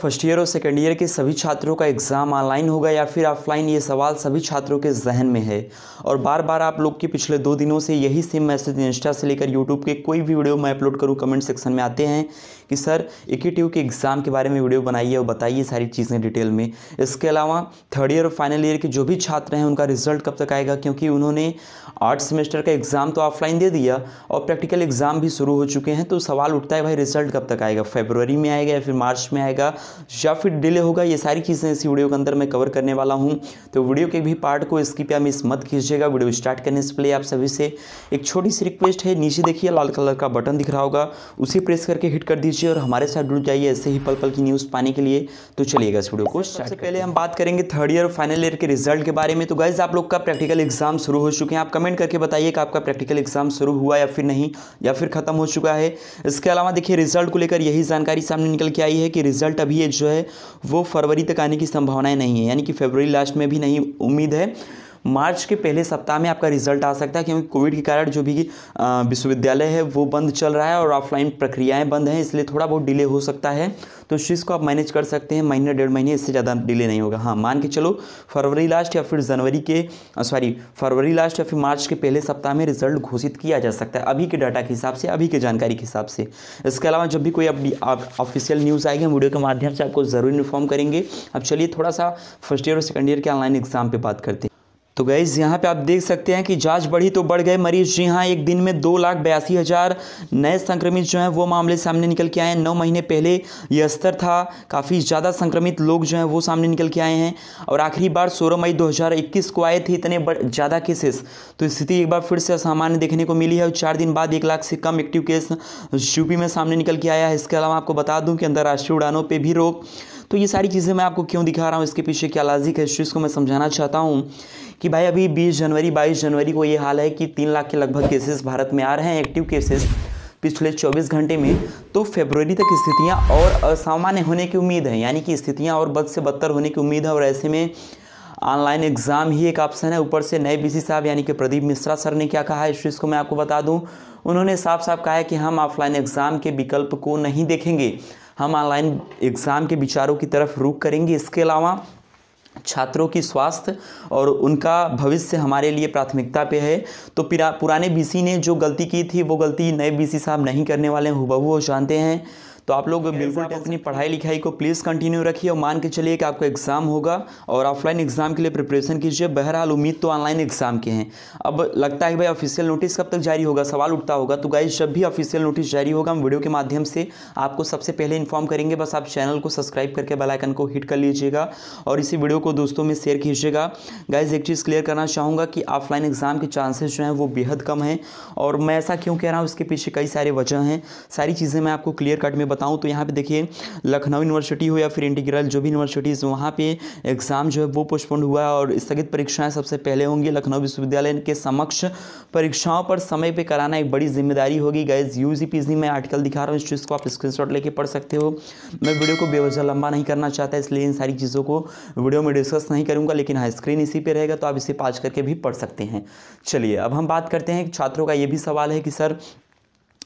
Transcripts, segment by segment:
first year और second year के सभी छात्रों का एग्ज़ाम ऑनलाइन होगा या फिर ऑफलाइन ये सवाल सभी छात्रों के जहन में है और बार बार आप लोग के पिछले दो दिनों से यही सेम मैसेज इंस्टा से लेकर यूट्यूब के कोई भी वीडियो मैं अपलोड करूँ कमेंट सेक्शन में आते हैं कि सर इक्यूटिव के एग्ज़ाम के बारे में वीडियो बनाइए और बताइए सारी चीज़ें डिटेल में इसके अलावा थर्ड ईयर और फाइनल ईयर के जो भी छात्र हैं उनका रिजल्ट कब तक आएगा क्योंकि उन्होंने आठ सेमेस्टर का एग्ज़ाम तो ऑफलाइन दे दिया और प्रैक्टिकल एग्ज़ाम भी शुरू हो चुके हैं तो सवाल उठता है भाई रिजल्ट कब तक आएगा फेबररी में आएगा या फिर मार्च में आएगा या फिर डिले होगा ये सारी चीज़ें इसी वीडियो के अंदर मैं कवर करने वाला हूँ तो वीडियो के भी पार्ट को स्किप या मिस मत कीजिएगा वीडियो स्टार्ट करने से पहले आप सभी से एक छोटी सी रिक्वेस्ट है नीचे देखिए लाल कलर का बटन दिख रहा होगा उसे प्रेस करके हिट कर दीजिए और हमारे साथ जुड़ जाइए ऐसे ही पल पल की न्यूज़ पाने के लिए तो चलिएगा इस वीडियो को सबसे पहले हम बात करेंगे थर्ड ईयर फाइनल ईयर के रिजल्ट के बारे में तो गाइज आप लोग का प्रैक्टिकल एग्जाम शुरू हो चुके हैं आप कमेंट करके बताइए कि आपका प्रैक्टिकल एग्जाम शुरू हुआ या फिर नहीं या फिर खत्म हो चुका है इसके अलावा देखिए रिजल्ट को लेकर यही जानकारी सामने निकल के आई है कि रिजल्ट अभी ये जो है वो फरवरी तक आने की संभावनाएं नहीं है यानी कि फरवरी लास्ट में भी नहीं उम्मीद है मार्च के पहले सप्ताह में आपका रिजल्ट आ सकता है क्योंकि कोविड के कारण जो भी विश्वविद्यालय है वो बंद चल रहा है और ऑफलाइन प्रक्रियाएँ बंद हैं इसलिए थोड़ा बहुत डिले हो सकता है तो उस चीज़ को आप मैनेज कर सकते हैं महीने डेढ़ महीने इससे ज़्यादा डिले नहीं होगा हाँ मान के चलो फरवरी लास्ट या फिर जनवरी के सॉरी फरवरी लास्ट या फिर मार्च के पहले सप्ताह में रिजल्ट घोषित किया जा सकता है अभी के डाटा के हिसाब से अभी के जानकारी के हिसाब से इसके अलावा जब भी कोई ऑफिशियल न्यूज़ आएगी हम वीडियो के माध्यम से आपको ज़रूर इन्फॉर्म करेंगे अब चलिए थोड़ा सा फर्स्ट ईयर और सेकेंड ईयर के ऑनलाइन एग्जाम पर बात करते हैं तो गैस यहाँ पे आप देख सकते हैं कि जांच बढ़ी तो बढ़ गए मरीज जी हाँ एक दिन में दो लाख बयासी हज़ार नए संक्रमित जो हैं वो मामले सामने निकल के आए हैं नौ महीने पहले यह स्तर था काफ़ी ज़्यादा संक्रमित लोग जो हैं वो सामने निकल के आए हैं और आखिरी बार सोलह मई 2021 को आए थे इतने ज़्यादा केसेस तो स्थिति एक बार फिर से असामान्य देखने को मिली है और चार दिन बाद एक लाख से कम एक्टिव केस यूपी में सामने निकल के आया है इसके अलावा आपको बता दूँ कि अंतर्राष्ट्रीय उड़ानों पर भी रोक तो ये सारी चीज़ें मैं आपको क्यों दिखा रहा हूँ इसके पीछे क्या लाजिक है इस चीज़ को मैं समझाना चाहता हूँ कि भाई अभी बीस जनवरी बाईस जनवरी को ये हाल है कि तीन लाख के लगभग केसेस भारत में आ रहे हैं एक्टिव केसेस पिछले 24 घंटे में तो फेब्रवरी तक स्थितियाँ और असामान्य होने की उम्मीद है यानी कि स्थितियाँ और बद से बदतर होने की उम्मीद है और ऐसे में ऑनलाइन एग्ज़ाम ही एक ऑप्शन है ऊपर से नए बीसी साहब यानी कि प्रदीप मिश्रा सर ने क्या कहा है इस चीज़ को मैं आपको बता दूं उन्होंने साफ साफ कहा है कि हम ऑफलाइन एग्ज़ाम के विकल्प को नहीं देखेंगे हम ऑनलाइन एग्ज़ाम के विचारों की तरफ रुख करेंगे इसके अलावा छात्रों की स्वास्थ्य और उनका भविष्य हमारे लिए प्राथमिकता पे है तो पुराने बीसी ने जो गलती की थी वो गलती नए बीसी साहब नहीं करने वाले हैं हुबहू वो जानते हैं तो आप लोग बिल्कुल अपनी पढ़ाई लिखाई को प्लीज़ कंटिन्यू रखिए और मान के चलिए कि आपका एग्ज़ाम होगा और ऑफलाइन एग्ज़ाम के लिए प्रिपरेशन कीजिए बहरहाल उम्मीद तो ऑनलाइन एग्ज़ाम के हैं अब लगता है भाई ऑफिशियल नोटिस कब तक जारी होगा सवाल उठता होगा तो गाइज जब भी ऑफिशियल नोटिस जारी होगा हम वीडियो के माध्यम से आपको सबसे पहले इन्फॉर्म करेंगे बस आप चैनल को सब्सक्राइब करके बेलाइकन को हिट कर लीजिएगा और इसी वीडियो को दोस्तों में शेयर कीजिएगा गाइज एक चीज़ क्लियर करना चाहूँगा कि ऑफलाइन एग्ज़ाम के चांसेस जो हैं वो बेहद कम हैं और मैं ऐसा क्यों कह रहा हूँ उसके पीछे कई सारे वजह हैं सारी चीज़ें मैं आपको क्लियर कट में बताऊँ तो यहाँ पे देखिए लखनऊ यूनिवर्सिटी हो या फिर इंटीग्रल जो भी यूनिवर्सिटीज़ वहाँ पर एग्ज़ाम जो है वो पोस्टपोन हुआ और स्थगित परीक्षाएं सबसे पहले होंगी लखनऊ विश्वविद्यालय के समक्ष परीक्षाओं पर समय पर कराना एक बड़ी जिम्मेदारी होगी गैस यू जी में आर्टिकल दिखा रहा हूँ इस चीज़ को आप स्क्रीन लेके पढ़ सकते हो मैं वीडियो को बेवजह लंबा नहीं करना चाहता इसलिए इन सारी चीज़ों को वीडियो में डिस्कस नहीं करूँगा लेकिन हाँ स्क्रीन इसी पर रहेगा तो आप इसे पाच करके भी पढ़ सकते हैं चलिए अब हम बात करते हैं छात्रों का ये भी सवाल है कि सर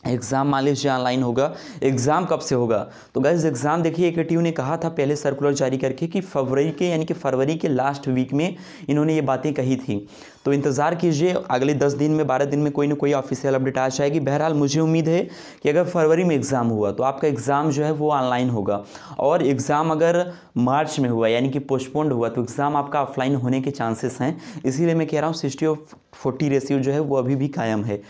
एग्ज़ाम मान लीजिए ऑनलाइन होगा एग्ज़ाम कब से होगा तो गैस एग्ज़ाम देखिए एकेटीयू ने कहा था पहले सर्कुलर जारी करके कि फरवरी के यानी कि फरवरी के लास्ट वीक में इन्होंने ये बातें कही थी तो इंतज़ार कीजिए अगले दस दिन में बारह दिन में कोई ना कोई ऑफिशियल अपडेट आ जाएगी बहरहाल मुझे उम्मीद है कि अगर फरवरी में एग्ज़ाम हुआ तो आपका एग्ज़ाम जो है वो ऑनलाइन होगा और एग्ज़ाम अगर मार्च में हुआ यानी कि पोस्टपोन्ड हुआ तो एग्ज़ाम आपका ऑफलाइन होने के चांसेस हैं इसीलिए मैं कह रहा हूँ सिक्सटी ऑफ फोर्टी रेसियो जो है वो अभी भी कायम है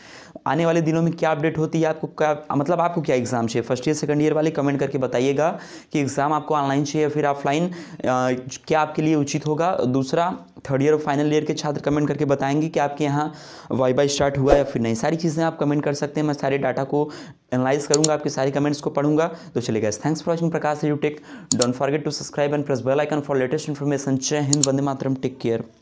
आने वाले दिनों में क्या अपडेट होती है आपको क्या मतलब आपको क्या एग्ज़ाम चाहिए फर्स्ट ईयर सेकंड ईयर वाले कमेंट करके बताइएगा कि एग्ज़ाम आपको ऑनलाइन चाहिए या फिर ऑफलाइन क्या आपके लिए उचित होगा दूसरा थर्ड ईयर और फाइनल ईयर के छात्र कमेंट करके बताएंगे कि आपके यहाँ वाई बाई स्टार्ट हुआ या फिर नहीं सारी चीज़ें आप कमेंट कर सकते हैं मैं सारे डाटा को एनालाइज करूँगा आपके सारे कमेंट्स को पढ़ूंगा तो चले गए thanks for watching Prakash U tech don't forget to subscribe and press bell icon for latest information Jai Hind Vande Mataram take care